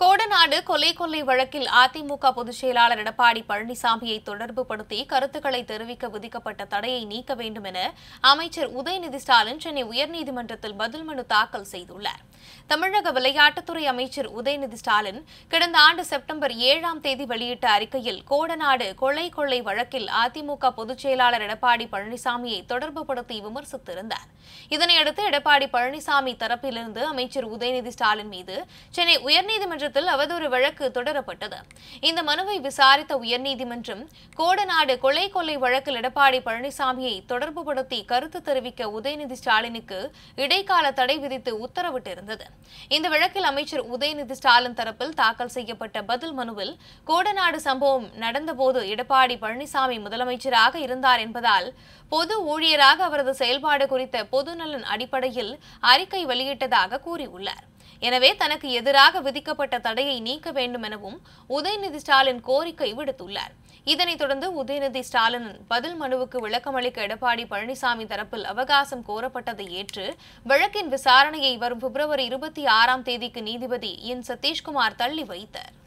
கோடநாடு கொலை கொள்ளை வழக்கில் அதிமுக பொதுச் செயலாளர் எடப்பாடி பழனிசாமியை தொடர்பு படுத்தி கருத்துக்களை தெரிவிக்க விதிக்கப்பட்ட தடையை நீக்க வேண்டும் என அமைச்சர் உதயநிதி ஸ்டாலின் சென்னை உயர்நீதிமன்றத்தில் பதில் மனு தாக்கல் செய்துள்ளார் தமிழக விளையாட்டுத்துறை அமைச்சர் உதயநிதி ஸ்டாலின் கடந்த ஆண்டு செப்டம்பர் ஏழாம் தேதி வெளியிட்ட அறிக்கையில் கோடநாடு கொலை கொள்ளை வழக்கில் அதிமுக பொதுச் செயலாளர் எடப்பாடி பழனிசாமியை தொடர்பு படுத்தி விமர்சித்திருந்தார் இதனையடுத்து எடப்பாடி பழனிசாமி தரப்பிலிருந்து அமைச்சர் உதயநிதி ஸ்டாலின் மீது சென்னை உயர்நீதிமன்ற நீதிமன்றத்தில் அவதூறு வழக்கு தொடரப்பட்டது இந்த மனுவை விசாரித்த உயர்நீதிமன்றம் கோடநாடு கொலை கொலை வழக்கில் எடப்பாடி பழனிசாமியை தொடர்பு படுத்தி கருத்து தெரிவிக்க உதயநிதி ஸ்டாலினுக்கு இடைக்கால தடை விதித்து உத்தரவிட்டிருந்தது இந்த வழக்கில் அமைச்சர் உதயநிதி ஸ்டாலின் தரப்பில் தாக்கல் செய்யப்பட்ட பதில் மனுவில் கோடநாடு சம்பவம் நடந்தபோது எடப்பாடி பழனிசாமி முதலமைச்சராக இருந்தார் என்பதால் பொது ஊழியராக அவரது செயல்பாடு குறித்த பொதுநலன் அடிப்படையில் அறிக்கை வெளியிட்டதாக கூறியுள்ளார் எனவே தனக்கு எதிராக விதிக்கப்பட்ட தடையை நீக்க வேண்டும் எனவும் உதயநிதி ஸ்டாலின் கோரிக்கை விடுத்துள்ளார் இதனைத் தொடர்ந்து உதயநிதி ஸ்டாலின் பதில் மனுவுக்கு விளக்கமளிக்க எடப்பாடி பழனிசாமி தரப்பில் அவகாசம் கோரப்பட்டதை ஏற்று வழக்கின் விசாரணையை வரும் பிப்ரவரி இருபத்தி ஆறாம் தேதிக்கு நீதிபதி என் சதீஷ்குமார் தள்ளி வைத்தார்